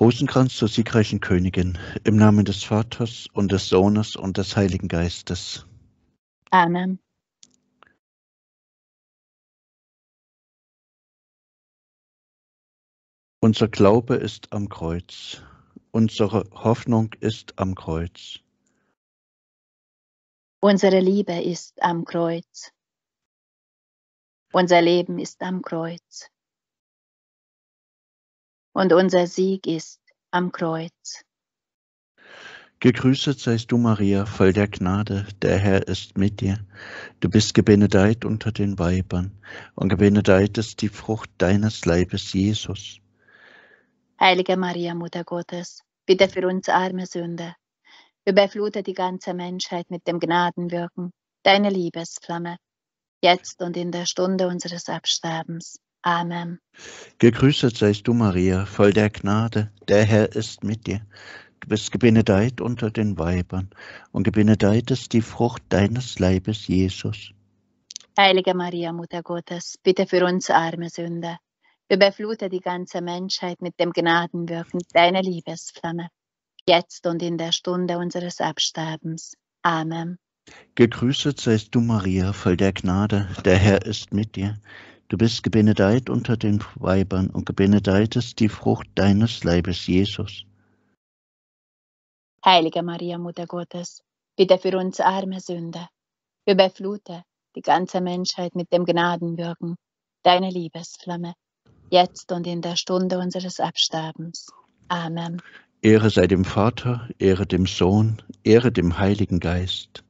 Rosenkranz zur siegreichen Königin, im Namen des Vaters und des Sohnes und des Heiligen Geistes. Amen. Unser Glaube ist am Kreuz. Unsere Hoffnung ist am Kreuz. Unsere Liebe ist am Kreuz. Unser Leben ist am Kreuz und unser Sieg ist am Kreuz. Gegrüßet seist du, Maria, voll der Gnade, der Herr ist mit dir. Du bist gebenedeit unter den Weibern, und gebenedeit ist die Frucht deines Leibes, Jesus. Heilige Maria, Mutter Gottes, bitte für uns arme Sünder, überflute die ganze Menschheit mit dem Gnadenwirken, deine Liebesflamme, jetzt und in der Stunde unseres Absterbens. Amen. Gegrüßet seist du, Maria, voll der Gnade, der Herr ist mit dir. Du bist gebenedeit unter den Weibern und gebenedeit ist die Frucht deines Leibes, Jesus. Heilige Maria, Mutter Gottes, bitte für uns arme Sünder, überflute die ganze Menschheit mit dem Gnadenwirken deiner Liebesflamme, jetzt und in der Stunde unseres Absterbens. Amen. Gegrüßet seist du, Maria, voll der Gnade, der Herr ist mit dir. Du bist gebenedeit unter den Weibern und gebenedeit ist die Frucht deines Leibes, Jesus. Heilige Maria, Mutter Gottes, bitte für uns arme Sünder, überflute die ganze Menschheit mit dem Gnadenwirken, deine Liebesflamme, jetzt und in der Stunde unseres Absterbens. Amen. Ehre sei dem Vater, Ehre dem Sohn, Ehre dem Heiligen Geist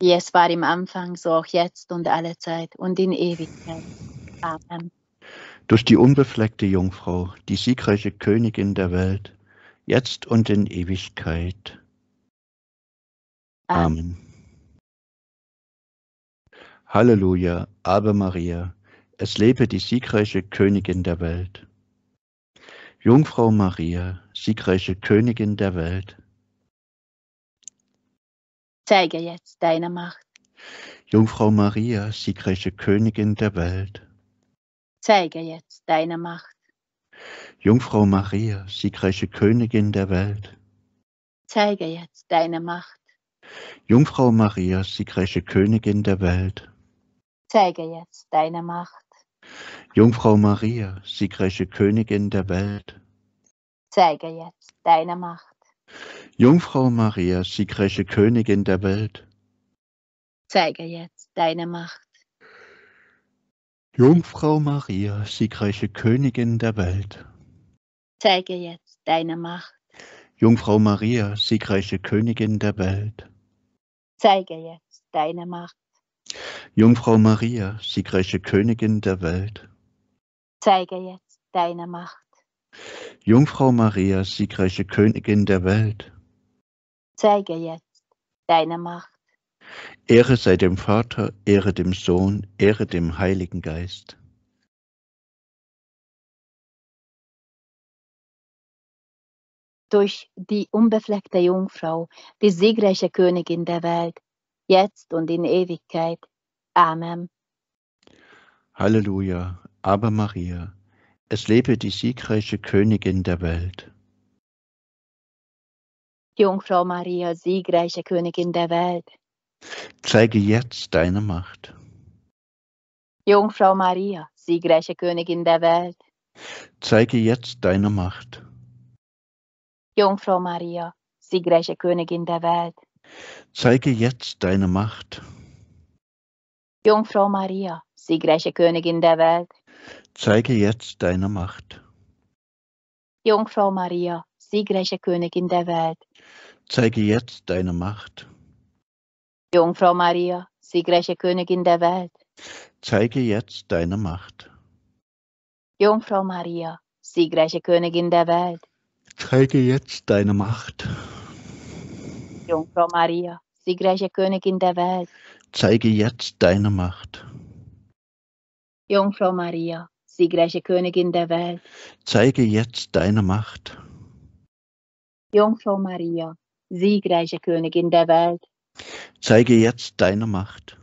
wie es war im Anfang, so auch jetzt und alle Zeit und in Ewigkeit. Amen. Durch die unbefleckte Jungfrau, die siegreiche Königin der Welt, jetzt und in Ewigkeit. Amen. Halleluja, Ave Maria, es lebe die siegreiche Königin der Welt. Jungfrau Maria, siegreiche Königin der Welt zeige jetzt deine Macht. Jungfrau Maria, siegreiche Königin der Welt, zeige jetzt deine Macht. Jungfrau Maria, siegreiche Königin der Welt, zeige jetzt deine Macht. Jungfrau Maria, siegreiche Königin der Welt, zeige jetzt deine Macht. Jungfrau Maria, siegreiche Königin der Welt, zeige jetzt deine Macht. Jungfrau Maria, siegreiche Königin der Welt, zeige jetzt deine Macht. Jungfrau Maria, siegreiche Königin der Welt, zeige jetzt deine Macht. Jungfrau Maria, siegreiche Königin der Welt, zeige jetzt deine Macht. Jungfrau Maria, siegreiche Königin der Welt, zeige jetzt deine Macht. Jungfrau Maria, siegreiche Königin der Welt, zeige jetzt deine Macht. Ehre sei dem Vater, Ehre dem Sohn, Ehre dem Heiligen Geist. Durch die unbefleckte Jungfrau, die siegreiche Königin der Welt, jetzt und in Ewigkeit. Amen. Halleluja, aber Maria es lebe die siegreiche Königin der Welt. Jungfrau Maria, siegreiche Königin der Welt. Zeige jetzt deine Macht. Jungfrau Maria, siegreiche Königin der Welt. Zeige jetzt deine Macht. Jungfrau Maria, siegreiche Königin der Welt. Zeige jetzt deine Macht. Jungfrau Maria, siegreiche Königin der Welt zeige jetzt deine Macht. Jungfrau Maria, siegreiche Königin der Welt, zeige jetzt deine Macht. Jungfrau Maria, siegreiche Königin der Welt, zeige jetzt deine Macht. Jungfrau Maria, siegreiche Königin der Welt, zeige jetzt deine Macht. Jungfrau Maria, siegreiche Königin der Welt, zeige jetzt deine Macht. Jungfrau Maria, siegreiche Königin der Welt. Zeige jetzt deine Macht. Jungfrau Maria, siegreiche Königin der Welt. Zeige jetzt deine Macht.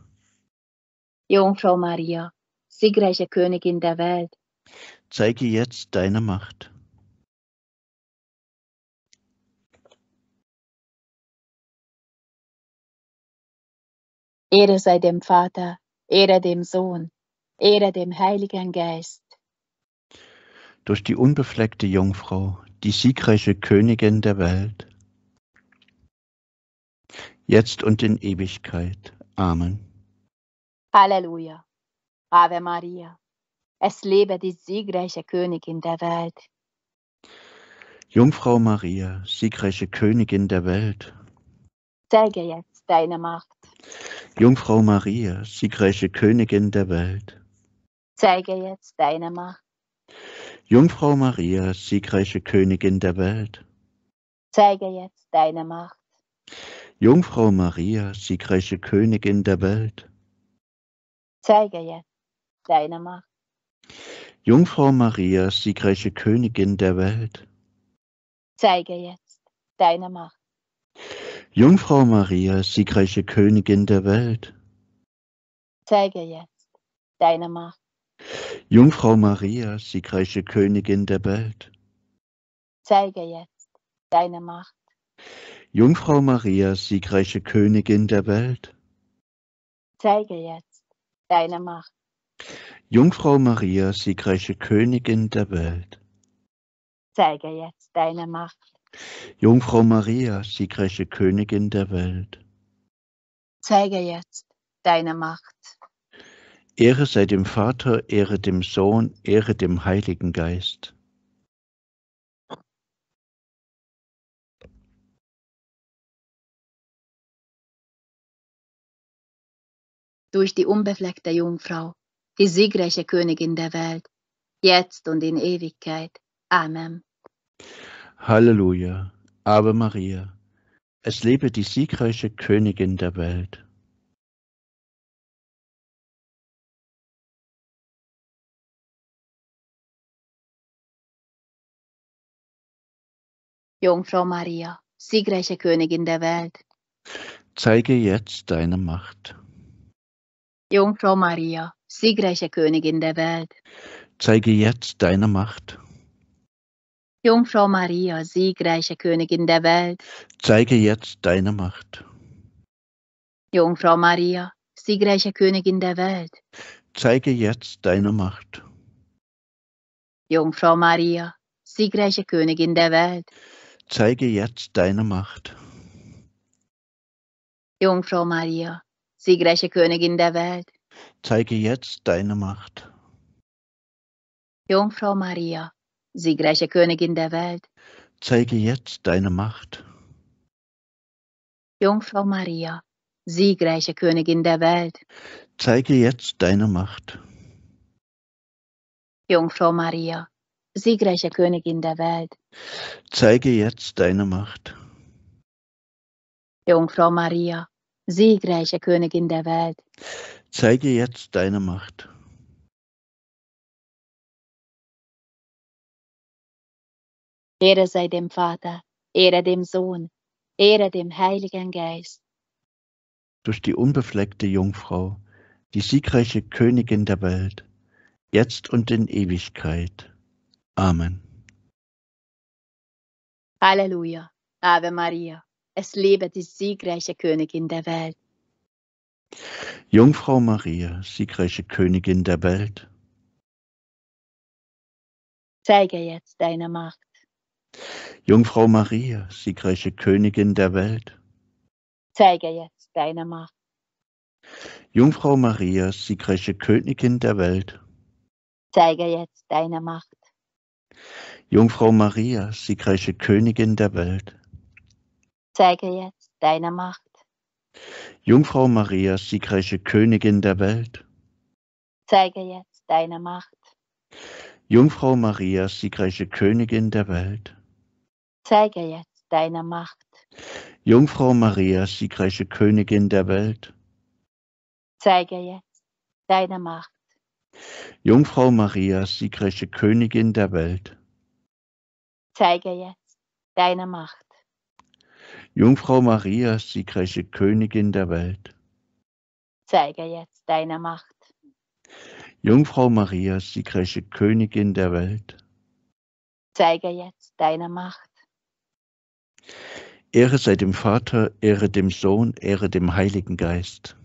Jungfrau Maria, siegreiche Königin der Welt. Zeige jetzt deine Macht. Ehre sei dem Vater, Ehre dem Sohn, Ehre dem Heiligen Geist durch die unbefleckte Jungfrau, die siegreiche Königin der Welt. Jetzt und in Ewigkeit. Amen. Halleluja. Ave Maria. Es lebe die siegreiche Königin der Welt. Jungfrau Maria, siegreiche Königin der Welt. Zeige jetzt deine Macht. Jungfrau Maria, siegreiche Königin der Welt. Zeige jetzt deine Macht. Jungfrau Maria, siegreiche Königin der Welt, zeige jetzt deine Macht. Jungfrau Maria, siegreiche Königin der Welt, zeige jetzt deine Macht. Jungfrau Maria, siegreiche Königin der Welt, zeige jetzt deine Macht. Jungfrau Maria, siegreiche Königin der Welt, zeige jetzt deine Macht. Jungfrau Maria, siegreiche Königin der Welt, zeige jetzt deine Macht. Jungfrau Maria, siegreiche Königin der Welt, zeige jetzt deine Macht. Jungfrau Maria, siegreiche Königin der Welt, zeige jetzt deine Macht. Jungfrau Maria, siegreiche Königin der Welt, zeige jetzt deine Macht. Ehre sei dem Vater, Ehre dem Sohn, Ehre dem Heiligen Geist. Durch die unbefleckte Jungfrau, die siegreiche Königin der Welt, jetzt und in Ewigkeit. Amen. Halleluja, Ave Maria, es lebe die siegreiche Königin der Welt. Jungfrau Maria, siegreiche Königin der Welt, zeige jetzt deine Macht. Jungfrau Maria, siegreiche Königin der Welt, zeige jetzt deine Macht. Jungfrau Maria, siegreiche Königin der Welt, zeige jetzt deine Macht. Jungfrau Maria, siegreiche Königin der Welt, zeige jetzt deine Macht. Jungfrau Maria, siegreiche Königin der Welt, zeige jetzt deine Macht. Jungfrau Maria, siegreiche Königin der Welt, zeige jetzt deine Macht. Jungfrau Maria, siegreiche Königin der Welt, zeige jetzt deine Macht. Jungfrau Maria, siegreiche Königin der Welt, zeige jetzt deine Macht. Jungfrau Maria, siegreicher Königin der Welt. Zeige jetzt deine Macht. Jungfrau Maria, siegreiche Königin der Welt. Zeige jetzt deine Macht. Ehre sei dem Vater, Ehre dem Sohn, Ehre dem Heiligen Geist. Durch die unbefleckte Jungfrau, die siegreiche Königin der Welt, jetzt und in Ewigkeit. Amen. Halleluja, Ave Maria, es lebe die siegreiche Königin der Welt. Jungfrau Maria, siegreiche Königin der Welt. Zeige jetzt deine Macht. Jungfrau Maria, siegreiche Königin der Welt. Zeige jetzt deine Macht. Jungfrau Maria, siegreiche Königin der Welt. Zeige jetzt deine Macht. Jungfrau Maria, siegreiche Königin der Welt, zeige jetzt deine Macht. Jungfrau Maria, siegreiche Königin der Welt, zeige jetzt deine Macht. Jungfrau Maria, siegreiche Königin der Welt, zeige jetzt deine Macht. Jungfrau Maria, siegreiche Königin der Welt, zeige jetzt deine Macht. Jungfrau Maria, siegreiche Königin der Welt, zeige jetzt deine Macht. Jungfrau Maria, siegreiche Königin der Welt, zeige jetzt deine Macht. Jungfrau Maria, siegreiche Königin der Welt, zeige jetzt deine Macht. Ehre sei dem Vater, Ehre dem Sohn, Ehre dem Heiligen Geist.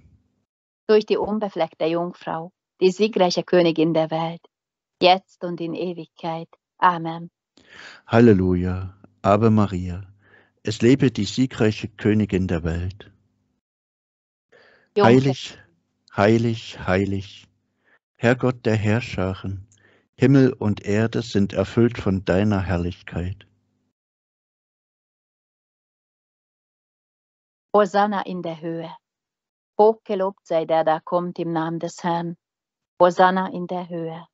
Durch die unbefleckte Jungfrau die siegreiche Königin der Welt, jetzt und in Ewigkeit. Amen. Halleluja, Ave Maria, es lebe die siegreiche Königin der Welt. Jungfrau. Heilig, heilig, heilig, Herrgott der Herrscharen, Himmel und Erde sind erfüllt von deiner Herrlichkeit. Hosanna in der Höhe. Hochgelobt sei der, der kommt im Namen des Herrn. Hosanna in der Höhe.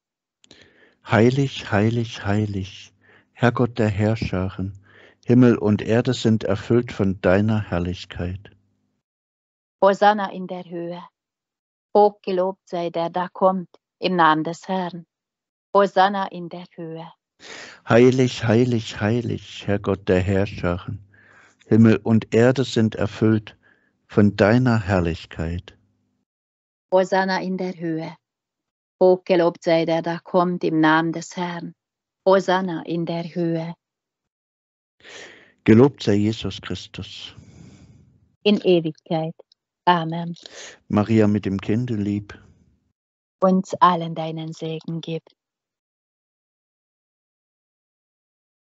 Heilig, heilig, heilig, Herrgott der Herrscharen, Himmel und Erde sind erfüllt von deiner Herrlichkeit. Hosanna in der Höhe. Hochgelobt sei der, da kommt, im Namen des Herrn. Hosanna in der Höhe. Heilig, heilig, heilig, Herrgott der Herrscharen, Himmel und Erde sind erfüllt von deiner Herrlichkeit. Hosanna in der Höhe. Hochgelobt sei der, der kommt im Namen des Herrn. Hosanna in der Höhe. Gelobt sei Jesus Christus. In Ewigkeit. Amen. Maria mit dem Kindelieb. Uns allen deinen Segen gibt.